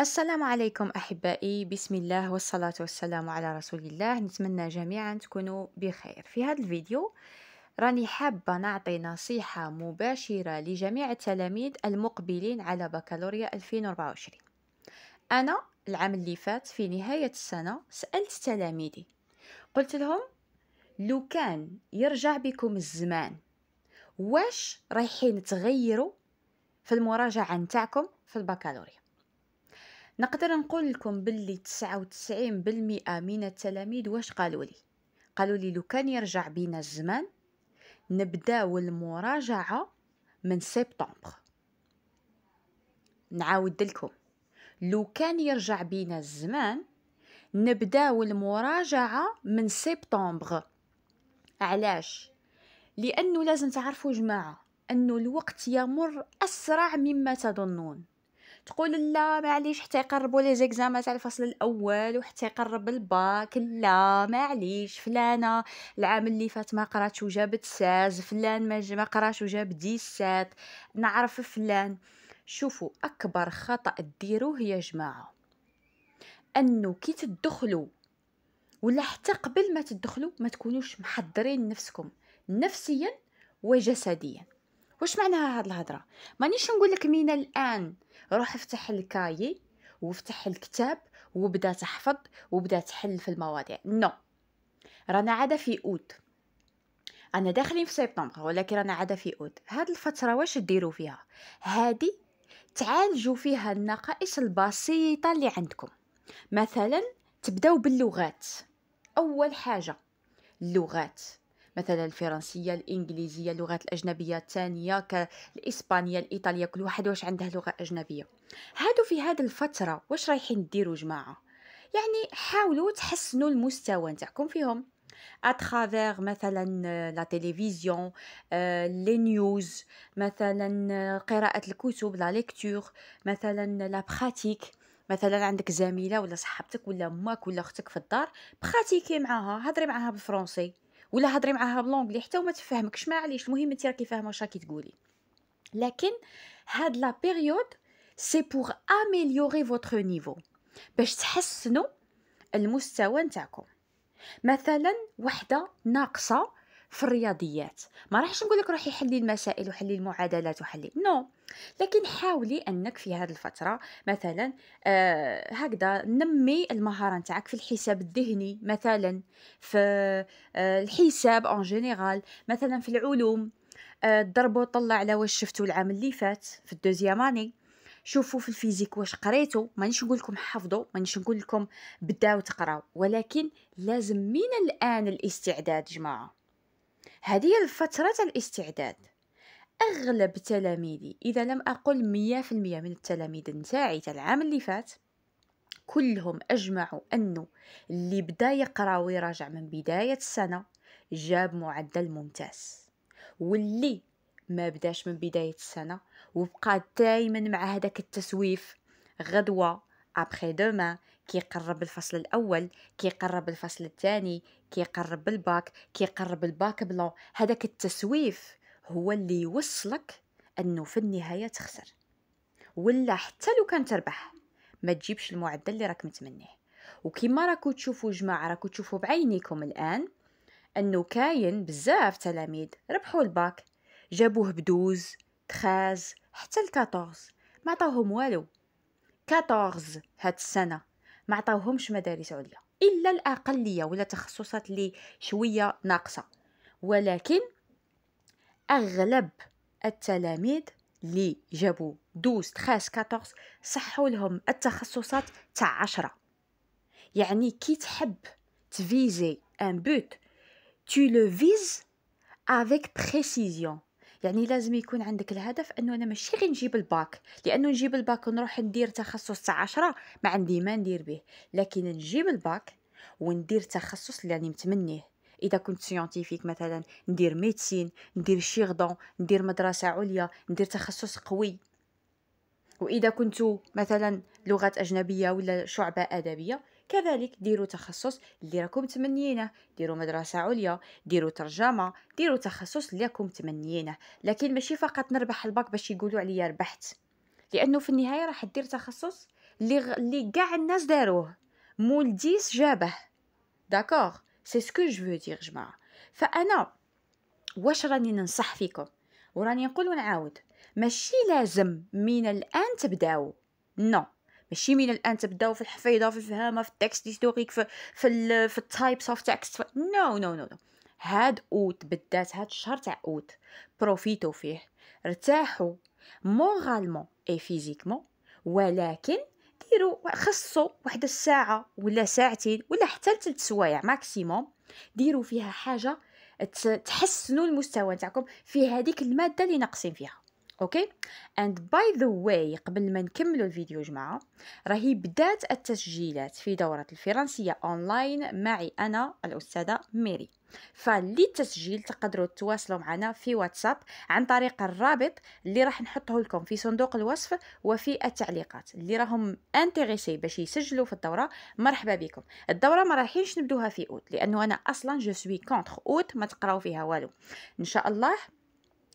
السلام عليكم أحبائي بسم الله والصلاة والسلام على رسول الله نتمنى جميعا تكونوا بخير في هذا الفيديو راني حابة نعطي نصيحة مباشرة لجميع التلاميذ المقبلين على بكالوريا 2024 أنا العام اللي فات في نهاية السنة سألت تلاميذي قلت لهم لو كان يرجع بكم الزمان واش رايحين تغيروا في المراجعة نتاعكم في البكالوريا نقدر نقول لكم باللي تسعة وتسعين بالمئة من التلاميذ واش قالوا لي قالوا لي لو كان يرجع بينا الزمان نبداو المراجعة من سبتمبر نعاود لكم لو كان يرجع بينا الزمان نبداو المراجعة من سبتمبر علاش لأنه لازم تعرفوا جماعة أنه الوقت يمر أسرع مما تظنون تقول لا معليش حتى يقربوا لي زيكزام تاع الفصل الاول وحتى يقرب الباك لا معليش فلانه العام اللي فات ما قراتش وجابت ساز فلان ما ما قراش وجاب ديسات نعرف فلان شوفوا اكبر خطا ديروه يا جماعه انه كي تدخلوا ولا حتى قبل ما تدخلوا ما تكونوش محضرين نفسكم نفسيا وجسديا واش معناها هاد الهضره مانيش نقول لك من الان روح افتح الكايي وافتح الكتاب وبدا تحفظ وبدا تحل في المواضيع نو no. رانا عاده في اود انا داخلين في سبتمبر ولكن رانا عاده في اود هاد الفتره واش ديروا فيها هادي تعالجوا فيها النقائص البسيطه اللي عندكم مثلا تبداو باللغات اول حاجه اللغات مثلا الفرنسيه الانجليزيه اللغات الاجنبيه الثانيه كالاسبانيه الايطاليه كل واحد واش عنده لغه اجنبيه هادو في هاد الفتره واش رايحين ديروا جماعه يعني حاولوا تحسنوا المستوى نتاعكم فيهم اترافير مثلا لا تيليفزيون لي آه، نيوز مثلا قراءه الكتب لا ليكتور مثلا لا براتيك مثلا عندك زميله ولا صاحبتك ولا امك ولا اختك في الدار براتيكي معاها هضري معاها بالفرنسي ولا هضري معاها بلونغلي حتى وما تفهمكش معليش المهم انت راكي فاهمه واش راكي تقولي لكن هاد لا بيريود سي بور اميليوري فوتر نيفو باش تحسنوا المستوى نتاعكم مثلا وحده ناقصه في الرياضيات ما راحش نقول لك روحي حلي المسائل وحلي المعادلات وحلي نو no. لكن حاولي انك في هذه الفتره مثلا آه هكذا نمي المهاره نتاعك في الحساب الذهني مثلا في آه الحساب اون جينيرال مثلا في العلوم آه ضربوا طلع على واش شفتوا العام اللي فات في الدوزيام اني شوفوا في الفيزيك واش قريتو مانيش نقول لكم حفظوا مانيش نقول لكم بداو تقراو ولكن لازم من الان الاستعداد جماعه هذه الفترة الاستعداد أغلب تلاميذي إذا لم أقل مية في المية من التلاميذ نتاعي العام اللي فات كلهم أجمعوا أنه اللي بدا يقرأ ويراجع من بداية السنة جاب معدل ممتاز واللي ما بداش من بداية السنة وبقى دايما مع هذاك التسويف غدوة ابخي دومان كيقرب الفصل الاول كيقرب الفصل الثاني كيقرب الباك كيقرب الباك بلون هذاك التسويف هو اللي يوصلك انه في النهايه تخسر ولا حتى لو كان تربح ما تجيبش المعدل اللي راك متمنيه وكما راكو تشوفوا جماعه راكو تشوفوا بعينيكم الان انه كاين بزاف تلاميذ ربحوا الباك جابوه بدوز تخاز حتى الكاتورز ما عطاهم والو 14 هاد السنه ما عطاوهمش مدارس عليا الا الاقليه ولا تخصصات اللي شويه ناقصه ولكن اغلب التلاميذ اللي جابوا 12 13 14 صحوا لهم التخصصات تاع 10 يعني كي تحب تفيزي ان بوت tu le vises avec précision يعني لازم يكون عندك الهدف انه انا ماشي غير نجيب الباك لانه نجيب الباك ونروح ندير تخصص تاع 10 ما عندي ما ندير به لكن نجيب الباك وندير تخصص اللي راني متمنيه اذا كنت سيونتيفيك مثلا ندير ميدسين ندير شيغدون ندير مدرسه عليا ندير تخصص قوي واذا كنت مثلا لغات اجنبيه ولا شعبه ادبيه كذلك ديروا تخصص اللي راكم تمنيينه ديروا مدرسه عليا ديروا ترجمه ديروا تخصص اللي راكم تمنيينه لكن ماشي فقط نربح الباك باش يقولوا عليا ربحت لانه في النهايه راح دير تخصص اللي غ... اللي كاع الناس داروه مول ديس جابه داكوغ سي سكو جو فو دير جماعه فانا واش راني ننصح فيكم وراني نقول ونعاود ماشي لازم من الان تبداو نو no. ماشي من الان تبداو في الحفيظه في الفهامه في التكست هيستوريك في في, في التايبس اوف تكست نو نو نو هاد اوت بدات هاد الشهر تاع اوت بروفيتو فيه ارتاحوا مورالمون اي فيزيكمون ولكن ديروا خصو واحد الساعه ولا ساعتين ولا حتى لثلاث سوايع ماكسيموم ديروا فيها حاجه تحسنوا المستوى تاعكم في هذيك الماده اللي ناقصين فيها اوكي اند باي ذا واي قبل ما نكملوا الفيديو جماعه راهي بدات التسجيلات في دوره الفرنسيه اونلاين معي انا الاستاذه ميري فللتسجيل تقدروا تواصلوا معنا في واتساب عن طريق الرابط اللي راح نحطه لكم في صندوق الوصف وفي التعليقات اللي راهم انتريسي باش يسجلوا في الدوره مرحبا بكم الدوره ما راحينش نبدوها في اوت لانه انا اصلا جو سوي كونتر اوت ما تقراو فيها والو ان شاء الله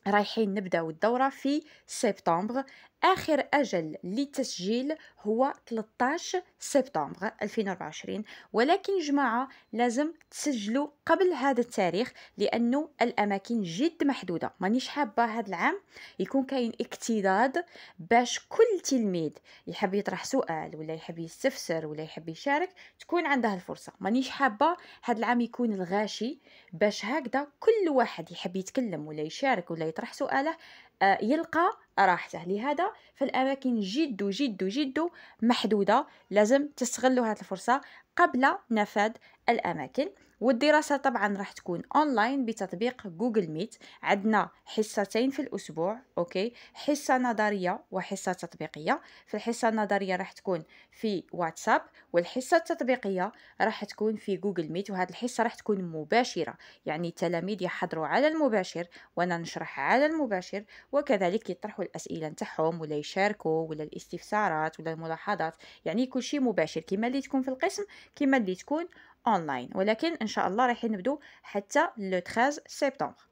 رايحين نبداو الدوره في سبتمبر اخر اجل للتسجيل هو 13 سبتمبر 2024 ولكن جماعه لازم تسجلوا قبل هذا التاريخ لانه الاماكن جد محدوده مانيش حابه هذا العام يكون كاين اكتضاد باش كل تلميذ يحب يطرح سؤال ولا يحب يستفسر ولا يحب يشارك تكون عنده الفرصه مانيش حابه هذا العام يكون الغاشي باش هكذا كل واحد يحب يتكلم ولا يشارك ولا يطرح سؤاله آه، يلقى راحته لهذا فالاماكن جد جد جد محدوده لازم تستغلوا هذه الفرصه قبل نفاد الاماكن والدراسة طبعا راح تكون اونلاين بتطبيق جوجل ميت عندنا حصتين في الاسبوع اوكي حصة نظرية وحصة تطبيقية في الحصة النظرية راح تكون في واتساب والحصة التطبيقية راح تكون في جوجل ميت وهذه الحصة راح تكون مباشرة يعني التلاميذ يحضروا على المباشر وانا نشرح على المباشر وكذلك يطرحوا الاسئلة نتاعهم ولا يشاركوا ولا الاستفسارات ولا الملاحظات يعني كل شيء مباشر كما اللي تكون في القسم كما اللي تكون اونلاين ولكن ان شاء الله رايحين نبدو حتى لو 13 سبتمبر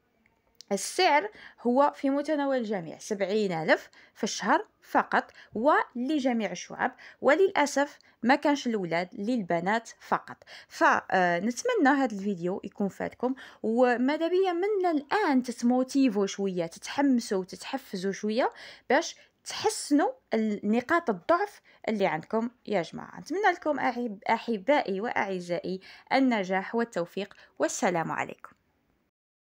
السعر هو في متناول الجميع سبعين ألف في الشهر فقط ولجميع الشعب وللأسف ما كانش الولاد للبنات فقط فنتمنى آه، هذا الفيديو يكون فاتكم وماذا بيا من الآن تتموتيفو شوية تتحمسوا وتتحفزوا شوية باش تحسنوا نقاط الضعف اللي عندكم يا جماعة نتمنى لكم أحبائي وأعزائي النجاح والتوفيق والسلام عليكم